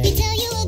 they can tell you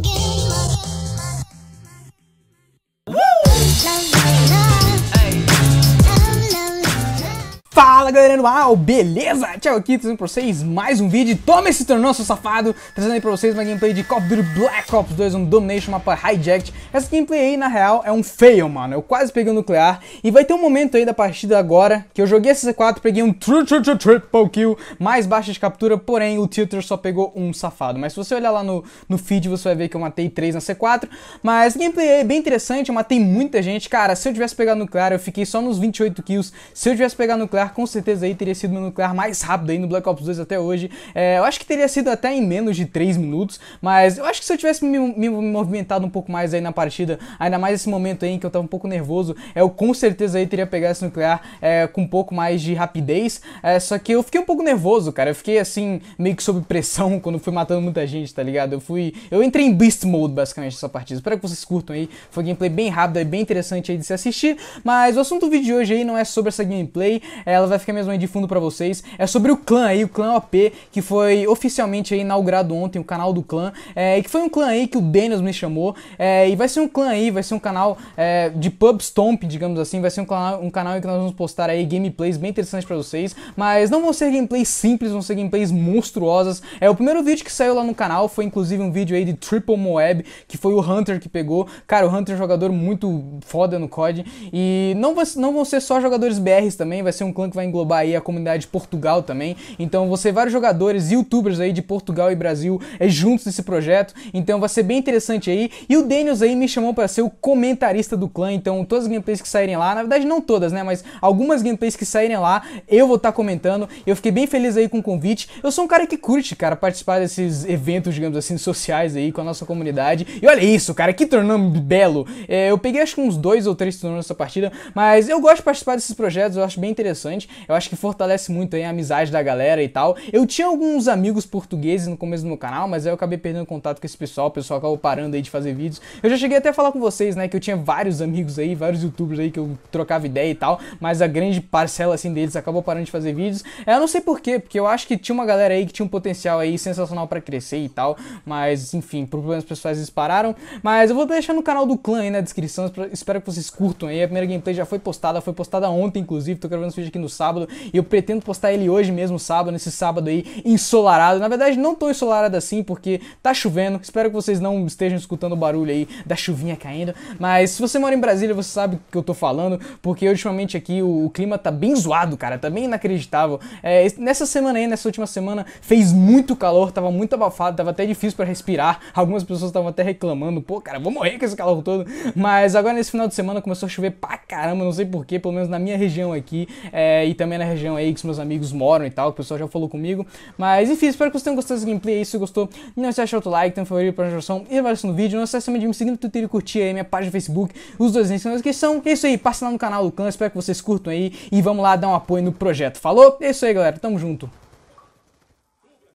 Fala galera do ao beleza? Tchau aqui, trazendo pra vocês mais um vídeo. Toma esse tornão, seu safado! Trazendo aí pra vocês uma gameplay de Call of Duty Black Ops 2, um Domination mapa Hijacked. Essa gameplay aí, na real, é um fail, mano. Eu quase peguei o um nuclear. E vai ter um momento aí da partida agora que eu joguei esse C4, peguei um triple kill, mais baixa de captura, porém o Tilter só pegou um safado. Mas se você olhar lá no, no feed, você vai ver que eu matei 3 na C4. Mas gameplay aí é bem interessante, eu matei muita gente. Cara, se eu tivesse pegado nuclear, eu fiquei só nos 28 kills. Se eu tivesse pegado nuclear, com certeza aí teria sido meu nuclear mais rápido aí no Black Ops 2 até hoje. É, eu acho que teria sido até em menos de 3 minutos, mas eu acho que se eu tivesse me, me, movimentado um pouco mais aí na partida, ainda mais esse momento aí em que eu tava um pouco nervoso, eu com certeza aí teria pegado esse nuclear é, com um pouco mais de rapidez. É, só que eu fiquei um pouco nervoso, cara. Eu fiquei assim, meio que sob pressão quando fui matando muita gente, tá ligado? Eu fui. Eu entrei em Beast Mode basicamente nessa partida. Espero que vocês curtam aí. Foi um gameplay bem rápido e é bem interessante aí de se assistir. Mas o assunto do vídeo de hoje aí não é sobre essa gameplay. Ela vai ficar mesmo aí de fundo para vocês. É sobre o clã aí, o clã OP, que foi oficialmente aí inaugurado ontem, o canal do clã. É, e que foi um clã aí que o Daniels me chamou. É, e vai ser um clã aí, vai ser um canal é, de pub stomp, digamos assim. Vai ser um, clã, um canal em que nós vamos postar aí gameplays bem interessantes para vocês. Mas não vão ser gameplays simples, vão ser gameplays monstruosas. É, o primeiro vídeo que saiu lá no canal foi inclusive um vídeo aí de Triple Moab, que foi o Hunter que pegou. Cara, o Hunter é um jogador muito foda no COD. E não, vai, não vão ser só jogadores BRs também, vai ser um clã que vai englobar aí a comunidade de Portugal também. Então vão ser vários jogadores, youtubers aí de Portugal e Brasil é, juntos nesse projeto. Então vai ser bem interessante aí. E o Daniels aí me chamou para ser o comentarista do clã. Então todas as gameplays que saírem lá, na verdade não todas, né? Mas algumas gameplays que saírem lá, eu vou estar tá comentando. Eu fiquei bem feliz aí com o convite. Eu sou um cara que curte, cara, participar desses eventos, digamos assim, sociais aí com a nossa comunidade. E olha isso, cara, que tornando belo. É, eu peguei acho que uns dois ou três tornando nessa partida, mas eu gosto de participar desses projetos, eu acho bem interessante. Eu acho que fortalece muito aí a amizade da galera e tal. Eu tinha alguns amigos portugueses no começo do meu canal, mas aí eu acabei perdendo contato com esse pessoal, o pessoal acabou parando aí de fazer vídeos. Eu já cheguei até a falar com vocês, né, que eu tinha vários amigos aí, vários youtubers aí que eu trocava ideia e tal, mas a grande parcela assim deles acabou parando de fazer vídeos. É, eu não sei porquê, porque eu acho que tinha uma galera aí que tinha um potencial aí sensacional para crescer e tal, mas enfim, por problemas pessoais eles pararam. Mas eu vou deixar no canal do clã aí na descrição, espero que vocês curtam aí. A primeira gameplay já foi postada, foi postada ontem inclusive, tô gravando esse vídeo aqui no sábado sábado. E eu pretendo postar ele hoje mesmo, sábado, nesse sábado aí ensolarado. Na verdade, não tô ensolarado assim porque tá chovendo. Espero que vocês não estejam escutando o barulho aí da chuvinha caindo. Mas se você mora em Brasília, você sabe que eu tô falando, porque ultimamente aqui o, o clima tá bem zoado, cara. Tá bem inacreditável. É, nessa semana aí, nessa última semana, fez muito calor, tava muito abafado, tava até difícil para respirar. Algumas pessoas estavam até reclamando, pô, cara, vou morrer com esse calor todo. Mas agora nesse final de semana começou a chover pra caramba, não sei porquê, pelo menos na minha região aqui. É, e também também na região aí que os meus amigos moram e tal, que o pessoal já falou comigo. Mas enfim, espero que vocês tenham gostado desse gameplay aí. Se gostou, não se deixa outro like, tem um favorito para a e aparece no vídeo. Não se esqueça de me seguir no Twitter e curtir aí minha página no Facebook, os dois links na descrição. É isso aí, passa lá no canal do Can, espero que vocês curtam aí e vamos lá dar um apoio no projeto. Falou? É isso aí, galera. Tamo junto.